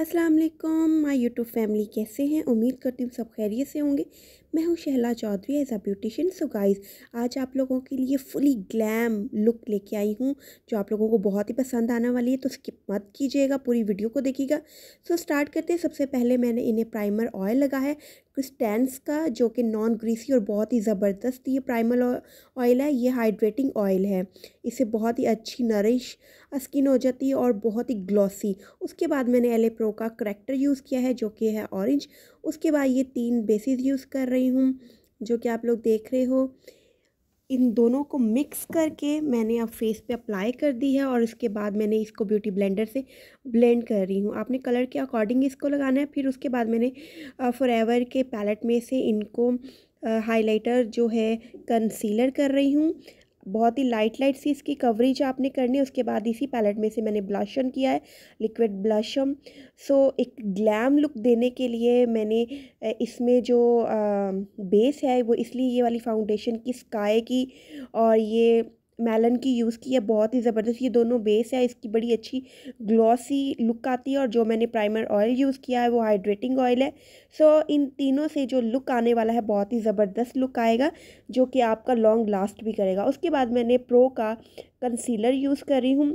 अस्सलाम वालेकुम my YouTube family कैसे हैं उम्मीद करती हूँ सब खैरियत से होंगे मैं हूँ Shahla Chaudhary as a beautician so guys आज आप लोगों के लिए फुली ग्लैम लुक लेके आई हूँ जो आप लोगों को बहुत ही पसंद आने वाली है तो स्किप मत कीजिएगा पूरी वीडियो को देखिएगा सो so, स्टार्ट करते हैं सबसे पहले मैंने इन्हें प्राइमर ऑयल लगा है क्रिस्टेंस का जो कि नॉन ग्रीसी और बहुत ही ज़बरदस्त ये प्राइमल ऑयल है ये हाइड्रेटिंग ऑयल है इसे बहुत ही अच्छी नरिश स्किन हो जाती है और बहुत ही ग्लॉसी उसके बाद मैंने एल प्रो का करेक्टर यूज़ किया है जो कि है ऑरेंज उसके बाद ये तीन बेसिस यूज़ कर रही हूँ जो कि आप लोग देख रहे हो इन दोनों को मिक्स करके मैंने अब फेस पे अप्लाई कर दी है और उसके बाद मैंने इसको ब्यूटी ब्लेंडर से ब्लेंड कर रही हूँ आपने कलर के अकॉर्डिंग इसको लगाना है फिर उसके बाद मैंने फॉर के पैलेट में से इनको हाइलाइटर जो है कंसीलर कर रही हूँ बहुत ही लाइट लाइट सी इसकी कवरेज आपने करनी है उसके बाद इसी पैलेट में से मैंने ब्लशन किया है लिक्विड ब्लशम सो एक ग्लैम लुक देने के लिए मैंने इसमें जो आ, बेस है वो इसलिए ये वाली फाउंडेशन की स्काई की और ये मेलन की यूज़ की है बहुत ही ज़बरदस्त ये दोनों बेस है इसकी बड़ी अच्छी ग्लॉसी लुक आती है और जो मैंने प्राइमर ऑयल यूज़ किया है वो हाइड्रेटिंग ऑयल है सो so, इन तीनों से जो लुक आने वाला है बहुत ही ज़बरदस्त लुक आएगा जो कि आपका लॉन्ग लास्ट भी करेगा उसके बाद मैंने प्रो का कंसीलर यूज़ करी हूँ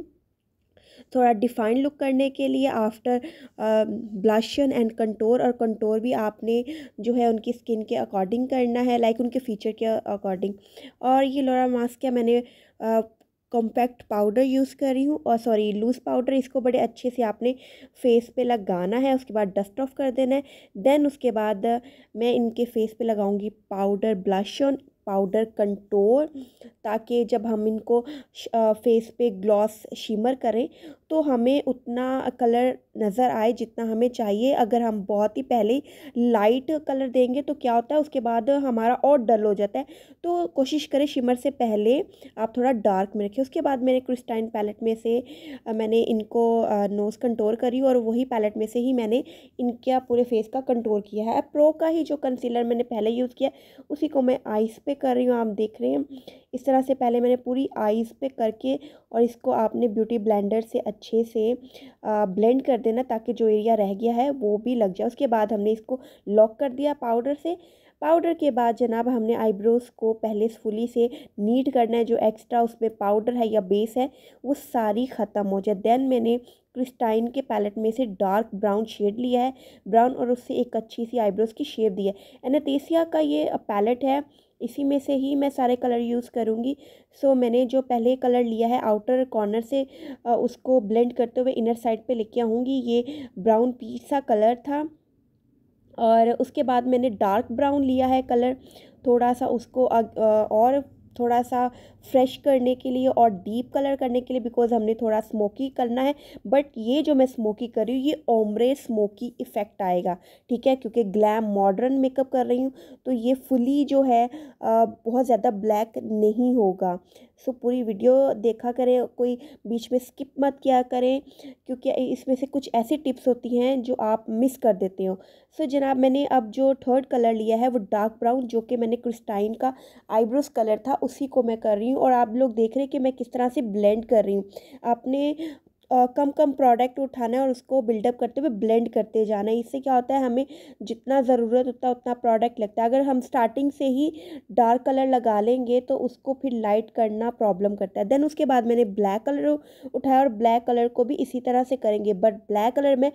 थोड़ा डिफ़ाइन लुक करने के लिए आफ्टर ब्लशन एंड कंटोर और कंटोर भी आपने जो है उनकी स्किन के अकॉर्डिंग करना है लाइक उनके फीचर के अकॉर्डिंग और ये लोरा मास्क है मैंने कॉम्पैक्ट पाउडर यूज़ कर रही हूँ और सॉरी लूज़ पाउडर इसको बड़े अच्छे से आपने फेस पे लगाना है उसके बाद डस्ट ऑफ कर देना है देन उसके बाद मैं इनके फेस पे लगाऊंगी powder blush on powder contour ताकि जब हम इनको फेस पे ग्लॉस शिमर करें तो हमें उतना कलर नज़र आए जितना हमें चाहिए अगर हम बहुत ही पहले लाइट कलर देंगे तो क्या होता है उसके बाद हमारा और डल हो जाता है तो कोशिश करें शिमर से पहले आप थोड़ा डार्क में रखें उसके बाद मैंने क्रिस्टाइन पैलेट में से मैंने इनको नोज़ कंट्रोल करी और वही पैलेट में से ही मैंने इनका पूरे फेस का कंट्रोल किया है प्रो का ही जो कंसीलर मैंने पहले यूज़ किया उसी को मैं आइस पे कर रही हूँ आप देख रहे हैं इस तरह से पहले मैंने पूरी आइज़ पे करके और इसको आपने ब्यूटी ब्लेंडर से अच्छे से ब्लेंड कर देना ताकि जो एरिया रह गया है वो भी लग जाए उसके बाद हमने इसको लॉक कर दिया पाउडर से पाउडर के बाद जनाब हमने आईब्रोज़ को पहले फुली से नीट करना है जो एक्स्ट्रा उसमें पाउडर है या बेस है वो सारी ख़त्म हो जाए देन मैंने क्रिस्टाइन के पैलेट में से डार्क ब्राउन शेड लिया है ब्राउन और उससे एक अच्छी सी आईब्रोज़ की शेप दी है एनातेसिया का ये पैलेट है इसी में से ही मैं सारे कलर यूज़ करूँगी सो मैंने जो पहले कलर लिया है आउटर कॉर्नर से उसको ब्लेंड करते हुए इनर साइड पे लेके आऊँगी ये ब्राउन पीच सा कलर था और उसके बाद मैंने डार्क ब्राउन लिया है कलर थोड़ा सा उसको और थोड़ा सा फ्रेश करने के लिए और डीप कलर करने के लिए बिकॉज हमने थोड़ा स्मोकी करना है बट ये जो मैं स्मोकी कर रही हूँ ये ओमरे स्मोकी इफ़ेक्ट आएगा ठीक है क्योंकि ग्लैम मॉडर्न मेकअप कर रही हूँ तो ये फुली जो है बहुत ज़्यादा ब्लैक नहीं होगा सो so, पूरी वीडियो देखा करें कोई बीच में स्किप मत किया करें क्योंकि इसमें से कुछ ऐसी टिप्स होती हैं जो आप मिस कर देते हो सो so, जनाब मैंने अब जो थर्ड कलर लिया है वो डार्क ब्राउन जो कि मैंने क्रिस्टाइन का आईब्रोज कलर था उसी को मैं कर रही हूँ हूँ और आप लोग देख रहे हैं कि मैं किस तरह से ब्लेंड कर रही हूँ आपने कम कम प्रोडक्ट उठाना है और उसको बिल्डअप करते हुए ब्लेंड करते जाना है इससे क्या होता है हमें जितना ज़रूरत उतना उतना प्रोडक्ट लगता है अगर हम स्टार्टिंग से ही डार्क कलर लगा लेंगे तो उसको फिर लाइट करना प्रॉब्लम करता है देन उसके बाद मैंने ब्लैक कलर उठाया और ब्लैक कलर को भी इसी तरह से करेंगे बट ब्लैक कलर मैं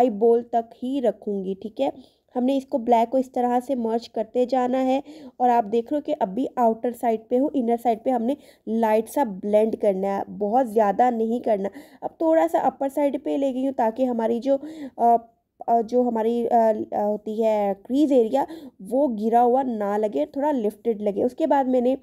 आई बोल तक ही रखूँगी ठीक है हमने इसको ब्लैक को इस तरह से मर्ज करते जाना है और आप देख रहे हो कि अभी आउटर साइड पे हो इनर साइड पे हमने लाइट सा ब्लेंड करना है बहुत ज़्यादा नहीं करना अब थोड़ा सा अपर साइड पे ले गई हूँ ताकि हमारी जो आ, जो हमारी होती है क्रीज एरिया वो गिरा हुआ ना लगे थोड़ा लिफ्टेड लगे उसके बाद मैंने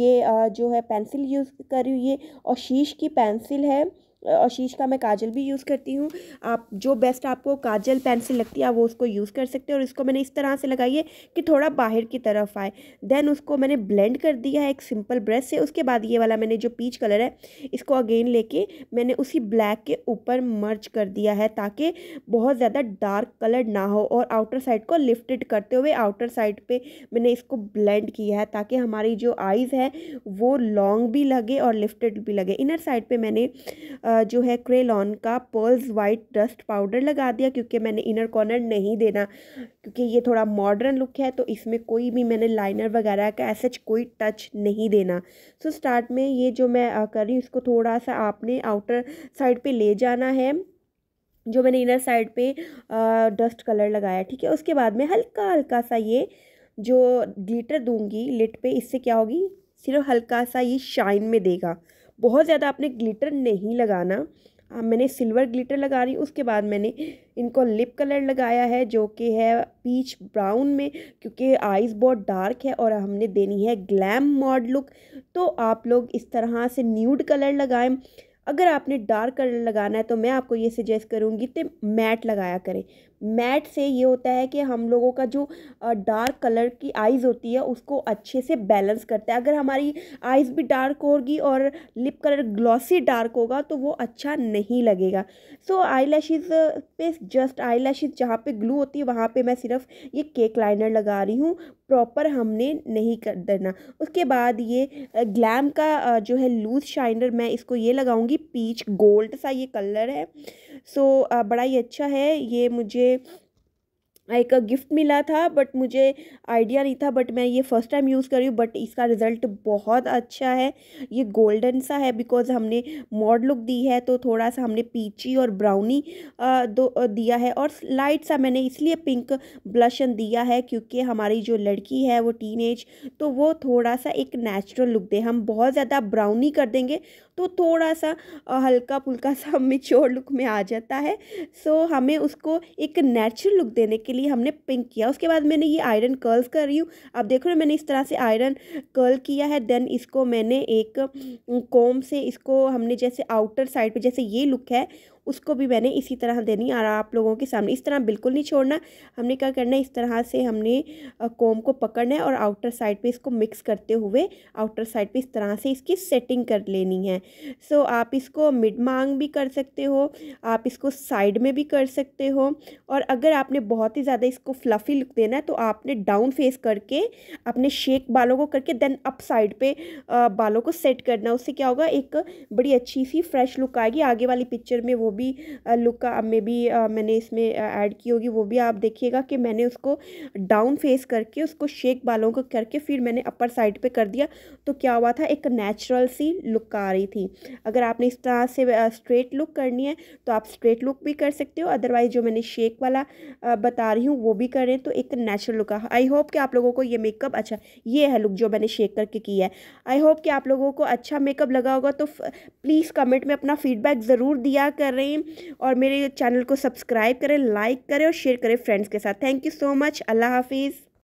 ये जो है पेंसिल यूज़ करी हुई है और शीश की पेंसिल है और शीश का मैं काजल भी यूज़ करती हूँ आप जो बेस्ट आपको काजल पेंसिल लगती है आप वो उसको यूज़ कर सकते हैं और इसको मैंने इस तरह से लगाई है कि थोड़ा बाहर की तरफ आए देन उसको मैंने ब्लेंड कर दिया है एक सिंपल ब्रश से उसके बाद ये वाला मैंने जो पीच कलर है इसको अगेन लेके मैंने उसी ब्लैक के ऊपर मर्च कर दिया है ताकि बहुत ज़्यादा डार्क कलर ना हो और आउटर साइड को लिफ्टेड करते हुए आउटर साइड पर मैंने इसको ब्लेंड किया है ताकि हमारी जो आइज़ है वो लॉन्ग भी लगे और लिफ्टेड भी लगे इनर साइड पर मैंने आ, जो है क्रेलॉन का पर्ल्स वाइट डस्ट पाउडर लगा दिया क्योंकि मैंने इनर कॉर्नर नहीं देना क्योंकि ये थोड़ा मॉडर्न लुक है तो इसमें कोई भी मैंने लाइनर वगैरह का ऐसा कोई टच नहीं देना सो so, स्टार्ट में ये जो मैं कर रही हूँ इसको थोड़ा सा आपने आउटर साइड पर ले जाना है जो मैंने इनर साइड पर डस्ट कलर लगाया ठीक है उसके बाद में हल्का हल्का सा ये जो ग्लिटर दूंगी लिट पे इससे क्या होगी सिर्फ हल्का सा ये शाइन में देगा बहुत ज़्यादा आपने ग्लिटर नहीं लगाना आ, मैंने सिल्वर ग्लिटर लगा रही उसके बाद मैंने इनको लिप कलर लगाया है जो कि है पीच ब्राउन में क्योंकि आइज़ बहुत डार्क है और हमने देनी है ग्लैम मॉड लुक तो आप लोग इस तरह से न्यूड कलर लगाएं अगर आपने डार्क कलर लगाना है तो मैं आपको ये सजेस्ट करूँगी तो मैट लगाया करें मैट से ये होता है कि हम लोगों का जो डार्क कलर की आइज़ होती है उसको अच्छे से बैलेंस करता है अगर हमारी आइज़ भी डार्क होगी और लिप कलर ग्लॉसी डार्क होगा तो वो अच्छा नहीं लगेगा सो आई लैशेज़ पे जस्ट आई लैशेज़ जहाँ पर ग्लू होती है वहाँ पर मैं सिर्फ ये केक लाइनर लगा रही हूँ प्रॉपर हमने नहीं कर देना उसके बाद ये ग्लैम का जो है लूज शाइनर मैं इसको ये लगाऊंगी पीच गोल्ड सा ये कलर है सो so, बड़ा ही अच्छा है ये मुझे एक गिफ्ट मिला था बट मुझे आइडिया नहीं था बट मैं ये फ़र्स्ट टाइम यूज़ कर रही हूँ बट इसका रिज़ल्ट बहुत अच्छा है ये गोल्डन सा है बिकॉज हमने मॉड लुक दी है तो थोड़ा सा हमने पीची और ब्राउनी दो दिया है और लाइट सा मैंने इसलिए पिंक ब्लशन दिया है क्योंकि हमारी जो लड़की है वो टीन तो वो थोड़ा सा एक नेचुरल लुक दे हम बहुत ज़्यादा ब्राउनी कर देंगे तो थोड़ा सा हल्का फुल्का सा मिच्योर लुक में आ जाता है सो हमें उसको एक नेचुरल लुक देने के लिए हमने पिंक किया उसके बाद मैंने ये आयरन कर्ल्स कर रही हूँ आप देख रहे हो मैंने इस तरह से आयरन कर्ल किया है देन इसको मैंने एक कोम से इसको हमने जैसे आउटर साइड पर जैसे ये लुक है उसको भी मैंने इसी तरह देनी और आप लोगों के सामने इस तरह बिल्कुल नहीं छोड़ना हमने क्या करना है इस तरह से हमने कोम को पकड़ना है और आउटर साइड पे इसको मिक्स करते हुए आउटर साइड पे इस तरह से इसकी सेटिंग कर लेनी है सो so, आप इसको मिड मांग भी कर सकते हो आप इसको साइड में भी कर सकते हो और अगर आपने बहुत ही ज़्यादा इसको फ्लफ़ी लुक देना है तो आपने डाउन फेस करके अपने शेक बालों को करके देन अप साइड पर बालों को सेट करना उससे क्या होगा एक बड़ी अच्छी सी फ्रेश लुक आएगी आगे वाली पिक्चर में वो भी लुक का मे भी मैंने इसमें ऐड की होगी वो भी आप देखिएगा कि मैंने उसको डाउन फेस करके उसको शेक बालों को करके फिर मैंने अपर साइड पे कर दिया तो क्या हुआ था एक नेचुरल सी लुक आ रही थी अगर आपने इस तरह से स्ट्रेट लुक करनी है तो आप स्ट्रेट लुक भी कर सकते हो अदरवाइज़ जो मैंने शेक वाला बता रही हूँ वो भी करें तो एक नेचुरल लुक आई होप कि आप लोगों को ये मेकअप अच्छा ये है लुक जो मैंने शेक करके किया है आई होप कि आप लोगों को अच्छा मेकअप लगा होगा तो प्लीज़ कमेंट में अपना फीडबैक ज़रूर दिया करें रही और मेरे चैनल को सब्सक्राइब करें लाइक करें और शेयर करें फ्रेंड्स के साथ thank you so much Allah हाफिज़